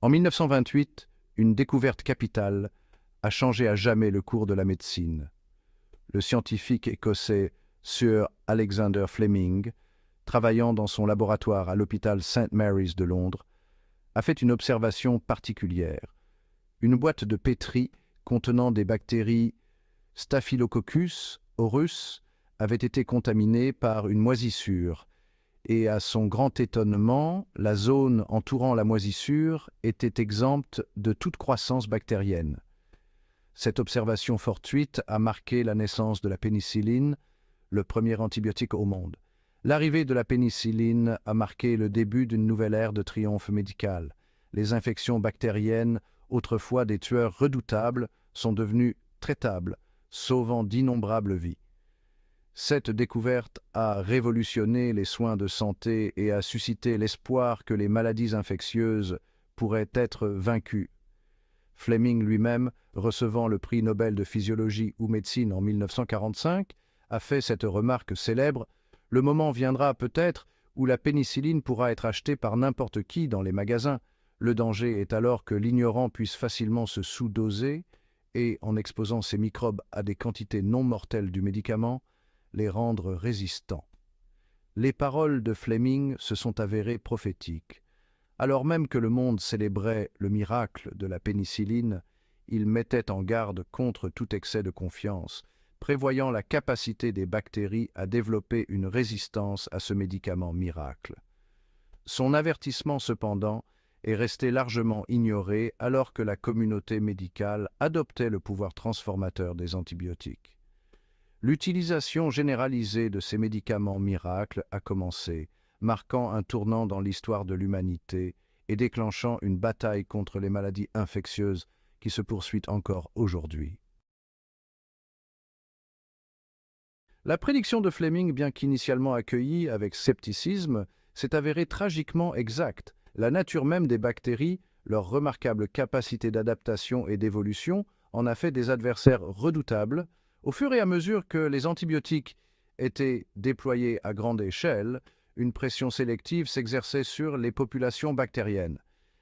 En 1928, une découverte capitale a changé à jamais le cours de la médecine. Le scientifique écossais Sir Alexander Fleming, travaillant dans son laboratoire à l'hôpital St. Mary's de Londres, a fait une observation particulière. Une boîte de pétri contenant des bactéries Staphylococcus aureus avait été contaminée par une moisissure et à son grand étonnement, la zone entourant la moisissure était exempte de toute croissance bactérienne. Cette observation fortuite a marqué la naissance de la pénicilline, le premier antibiotique au monde. L'arrivée de la pénicilline a marqué le début d'une nouvelle ère de triomphe médical. Les infections bactériennes, autrefois des tueurs redoutables, sont devenues traitables, sauvant d'innombrables vies. Cette découverte a révolutionné les soins de santé et a suscité l'espoir que les maladies infectieuses pourraient être vaincues. Fleming lui-même, recevant le prix Nobel de physiologie ou médecine en 1945, a fait cette remarque célèbre « Le moment viendra peut-être où la pénicilline pourra être achetée par n'importe qui dans les magasins. Le danger est alors que l'ignorant puisse facilement se sous-doser et, en exposant ses microbes à des quantités non mortelles du médicament, les rendre résistants. Les paroles de Fleming se sont avérées prophétiques. Alors même que le monde célébrait le miracle de la pénicilline, il mettait en garde contre tout excès de confiance, prévoyant la capacité des bactéries à développer une résistance à ce médicament miracle. Son avertissement, cependant, est resté largement ignoré alors que la communauté médicale adoptait le pouvoir transformateur des antibiotiques. L'utilisation généralisée de ces médicaments miracles a commencé, marquant un tournant dans l'histoire de l'humanité et déclenchant une bataille contre les maladies infectieuses qui se poursuit encore aujourd'hui. La prédiction de Fleming, bien qu'initialement accueillie avec scepticisme, s'est avérée tragiquement exacte. La nature même des bactéries, leur remarquable capacité d'adaptation et d'évolution, en a fait des adversaires redoutables au fur et à mesure que les antibiotiques étaient déployés à grande échelle, une pression sélective s'exerçait sur les populations bactériennes.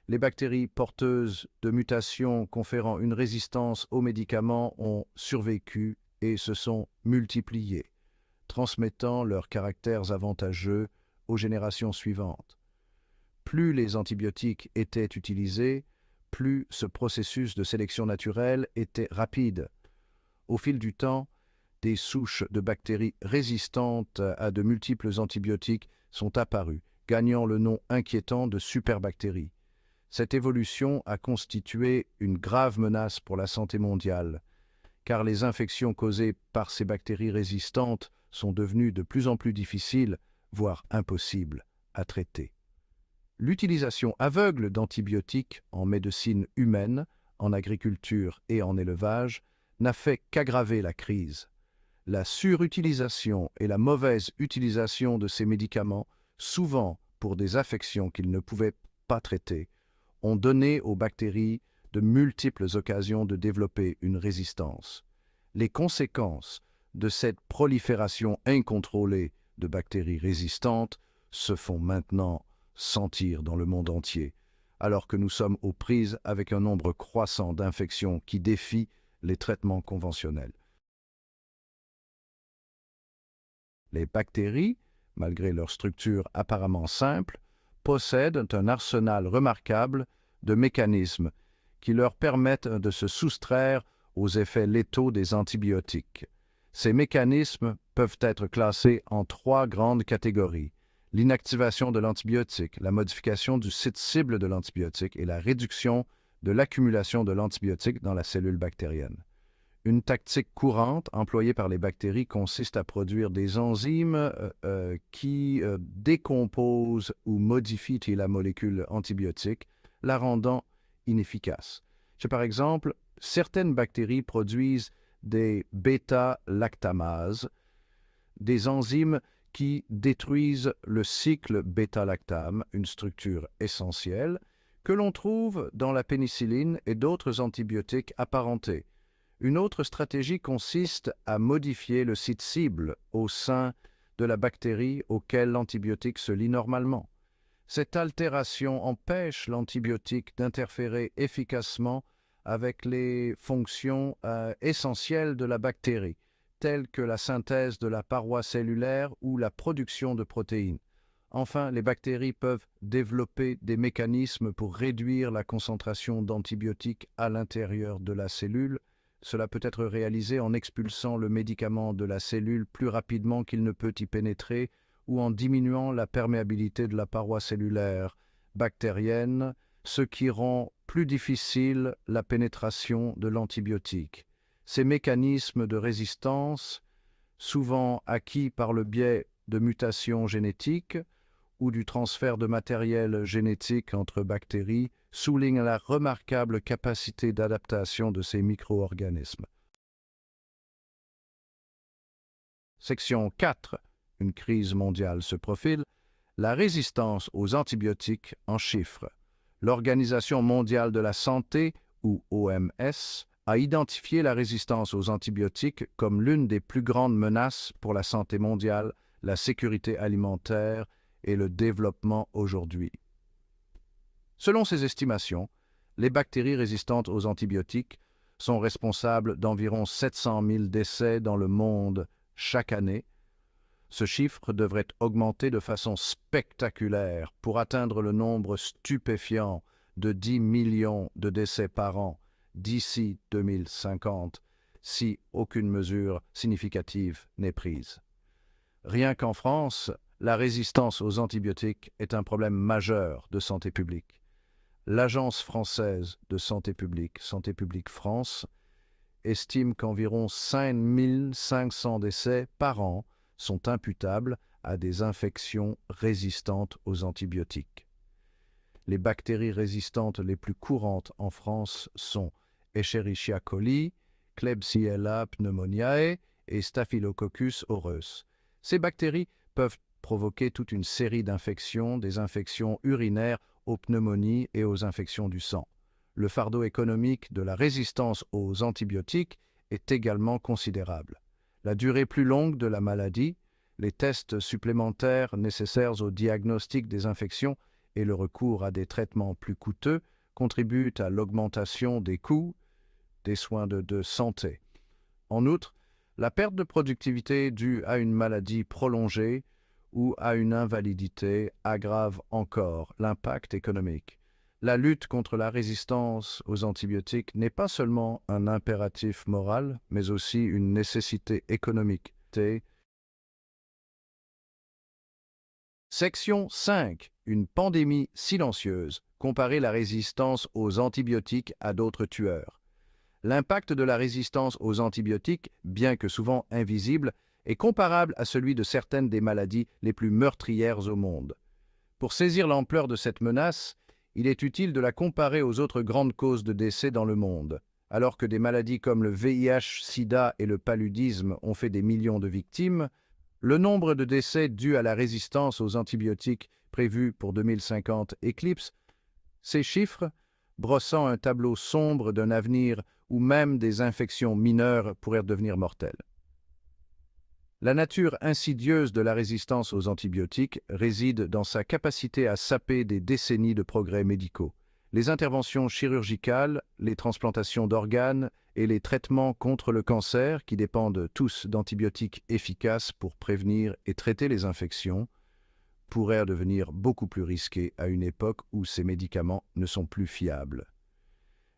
Les bactéries porteuses de mutations conférant une résistance aux médicaments ont survécu et se sont multipliées, transmettant leurs caractères avantageux aux générations suivantes. Plus les antibiotiques étaient utilisés, plus ce processus de sélection naturelle était rapide, au fil du temps, des souches de bactéries résistantes à de multiples antibiotiques sont apparues, gagnant le nom inquiétant de superbactéries. Cette évolution a constitué une grave menace pour la santé mondiale, car les infections causées par ces bactéries résistantes sont devenues de plus en plus difficiles, voire impossibles, à traiter. L'utilisation aveugle d'antibiotiques en médecine humaine, en agriculture et en élevage n'a fait qu'aggraver la crise. La surutilisation et la mauvaise utilisation de ces médicaments, souvent pour des affections qu'ils ne pouvaient pas traiter, ont donné aux bactéries de multiples occasions de développer une résistance. Les conséquences de cette prolifération incontrôlée de bactéries résistantes se font maintenant sentir dans le monde entier, alors que nous sommes aux prises avec un nombre croissant d'infections qui défient les traitements conventionnels. Les bactéries, malgré leur structure apparemment simple, possèdent un arsenal remarquable de mécanismes qui leur permettent de se soustraire aux effets létaux des antibiotiques. Ces mécanismes peuvent être classés en trois grandes catégories. L'inactivation de l'antibiotique, la modification du site cible de l'antibiotique et la réduction de l'accumulation de l'antibiotique dans la cellule bactérienne. Une tactique courante employée par les bactéries consiste à produire des enzymes euh, euh, qui euh, décomposent ou modifient la molécule antibiotique, la rendant inefficace. par exemple, certaines bactéries produisent des bêta-lactamases, des enzymes qui détruisent le cycle bêta-lactame, une structure essentielle, que l'on trouve dans la pénicilline et d'autres antibiotiques apparentés. Une autre stratégie consiste à modifier le site cible au sein de la bactérie auquel l'antibiotique se lie normalement. Cette altération empêche l'antibiotique d'interférer efficacement avec les fonctions euh, essentielles de la bactérie, telles que la synthèse de la paroi cellulaire ou la production de protéines. Enfin, les bactéries peuvent développer des mécanismes pour réduire la concentration d'antibiotiques à l'intérieur de la cellule. Cela peut être réalisé en expulsant le médicament de la cellule plus rapidement qu'il ne peut y pénétrer ou en diminuant la perméabilité de la paroi cellulaire bactérienne, ce qui rend plus difficile la pénétration de l'antibiotique. Ces mécanismes de résistance, souvent acquis par le biais de mutations génétiques, ou du transfert de matériel génétique entre bactéries souligne la remarquable capacité d'adaptation de ces micro-organismes. Section 4. Une crise mondiale se profile. La résistance aux antibiotiques en chiffres. L'Organisation mondiale de la santé, ou OMS, a identifié la résistance aux antibiotiques comme l'une des plus grandes menaces pour la santé mondiale, la sécurité alimentaire et le développement aujourd'hui. Selon ces estimations, les bactéries résistantes aux antibiotiques sont responsables d'environ 700 000 décès dans le monde chaque année. Ce chiffre devrait augmenter de façon spectaculaire pour atteindre le nombre stupéfiant de 10 millions de décès par an d'ici 2050 si aucune mesure significative n'est prise. Rien qu'en France, la résistance aux antibiotiques est un problème majeur de santé publique. L'Agence française de santé publique, Santé publique France, estime qu'environ 5500 décès par an sont imputables à des infections résistantes aux antibiotiques. Les bactéries résistantes les plus courantes en France sont Escherichia coli, Klebsiella pneumoniae et Staphylococcus aureus. Ces bactéries peuvent provoquer toute une série d'infections, des infections urinaires aux pneumonies et aux infections du sang. Le fardeau économique de la résistance aux antibiotiques est également considérable. La durée plus longue de la maladie, les tests supplémentaires nécessaires au diagnostic des infections et le recours à des traitements plus coûteux contribuent à l'augmentation des coûts des soins de, santé. En outre, la perte de productivité due à une maladie prolongée ou à une invalidité aggrave encore l'impact économique. La lutte contre la résistance aux antibiotiques n'est pas seulement un impératif moral, mais aussi une nécessité économique. Section 5. Une pandémie silencieuse. Comparer la résistance aux antibiotiques à d'autres tueurs. L'impact de la résistance aux antibiotiques, bien que souvent invisible, est comparable à celui de certaines des maladies les plus meurtrières au monde. Pour saisir l'ampleur de cette menace, il est utile de la comparer aux autres grandes causes de décès dans le monde. Alors que des maladies comme le VIH, sida et le paludisme ont fait des millions de victimes, le nombre de décès dus à la résistance aux antibiotiques prévus pour 2050 éclipse ces chiffres, brossant un tableau sombre d'un avenir où même des infections mineures pourraient devenir mortelles. La nature insidieuse de la résistance aux antibiotiques réside dans sa capacité à saper des décennies de progrès médicaux. Les interventions chirurgicales, les transplantations d'organes et les traitements contre le cancer, qui dépendent tous d'antibiotiques efficaces pour prévenir et traiter les infections, pourraient devenir beaucoup plus risqués à une époque où ces médicaments ne sont plus fiables.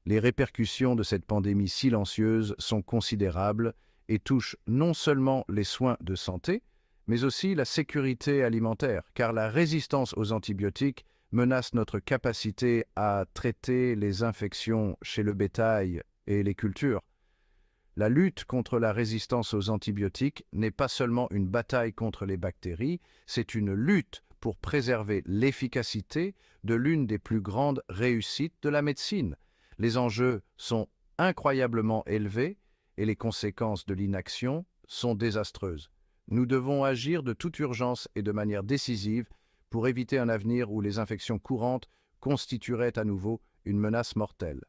Les répercussions de cette pandémie silencieuse sont considérables et touche non seulement les soins de santé, mais aussi la sécurité alimentaire, car la résistance aux antibiotiques menace notre capacité à traiter les infections chez le bétail et les cultures. La lutte contre la résistance aux antibiotiques n'est pas seulement une bataille contre les bactéries, c'est une lutte pour préserver l'efficacité de l'une des plus grandes réussites de la médecine. Les enjeux sont incroyablement élevés et les conséquences de l'inaction sont désastreuses. Nous devons agir de toute urgence et de manière décisive pour éviter un avenir où les infections courantes constitueraient à nouveau une menace mortelle.